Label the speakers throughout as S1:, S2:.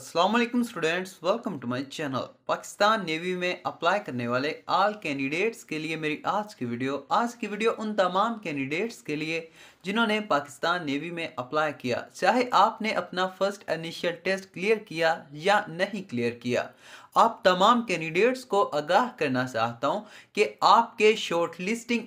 S1: Aslam students welcome to my channel Pakistan navy में apply करने वाले आल कैंडिडेट्स के लिए मेरी आज की वीडियो आज की वीडियो उन तमाम कैंडिडेट्स के लिए जिन्होंने पाकिस्तान नेवी में अप्लाई किया चाहे आपने अपना फर्स्ट इनिशियल टेस्ट क्लियर किया या नहीं क्लियर किया आप तमाम कैंडिडेट्स को आगाह करना चाहता हूं कि आपके शॉर्ट लिस्टिंग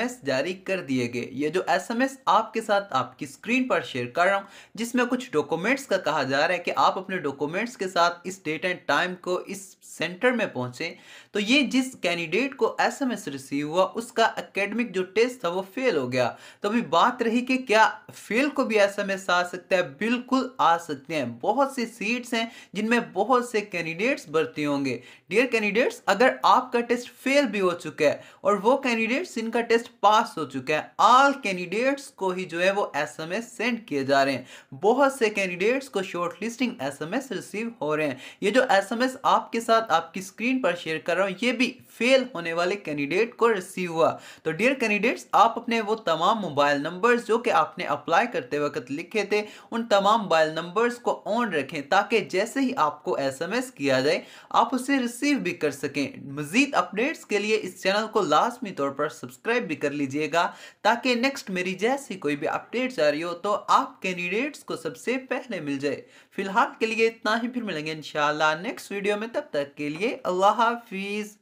S1: एस जारी कर दिए गए ये जो एस आपके साथ आपकी स्क्रीन पर शेयर कर रहा हूँ जिसमें कुछ डॉक्यूमेंट्स का कहा जा रहा है कि आप अपने डॉक्यूमेंट्स के साथ इस डेट एंड टाइम को इस सेंटर में पहुंचे तो ये जिस कैंडिडेट को एसएमएस रिसीव हुआ उसका एकेडमिक जो टेस्ट था वो फेल हो गया तो अभी बात रही कि क्या फेल को भी एसएमएस आ सकता है बिल्कुल आ सकते हैं बहुत सी सीट्स हैं जिनमें बहुत से कैंडिडेट्स भर्ती होंगे डियर कैंडिडेट्स अगर आपका टेस्ट फेल भी हो चुका है और वो कैंडिडेट्स इनका टेस्ट पास हो चुका है ऑल कैंडिडेट्स को ही जो है वो एस सेंड किए जा रहे हैं बहुत से कैंडिडेट्स को shortlisting SMS SMS receive हो रहे हैं ये जो एसएमएस आपके साथ आपकी स्क्रीन पर शेयर कर रहा हूँ ये भी फेल होने वाले कैंडिडेट को रिसीव हुआ तो डियर कैंडिडेट्स आप अपने वो तमाम मोबाइल नंबर्स जो कि आपने अप्लाई करते वक्त लिखे थे उन तमाम मोबाइल नंबर्स को ऑन रखें ताकि जैसे ही आपको एस किया जाए आप उसे रिसीव भी कर सकें मजीद अपडेट्स के लिए इस चैनल को लाजमी तौर पर सब्सक्राइब भी कर लीजिएगा ताकि नेक्स्ट मेरी जैसी कोई भी अपडेट्स आ रही हो तो आप कैंडिडेट्स को सबसे पहले मिल जाए फिलहाल के लिए इतना ही फिर मिलेंगे इंशाल्लाह नेक्स्ट वीडियो में तब तक के लिए अल्लाह हाफिज़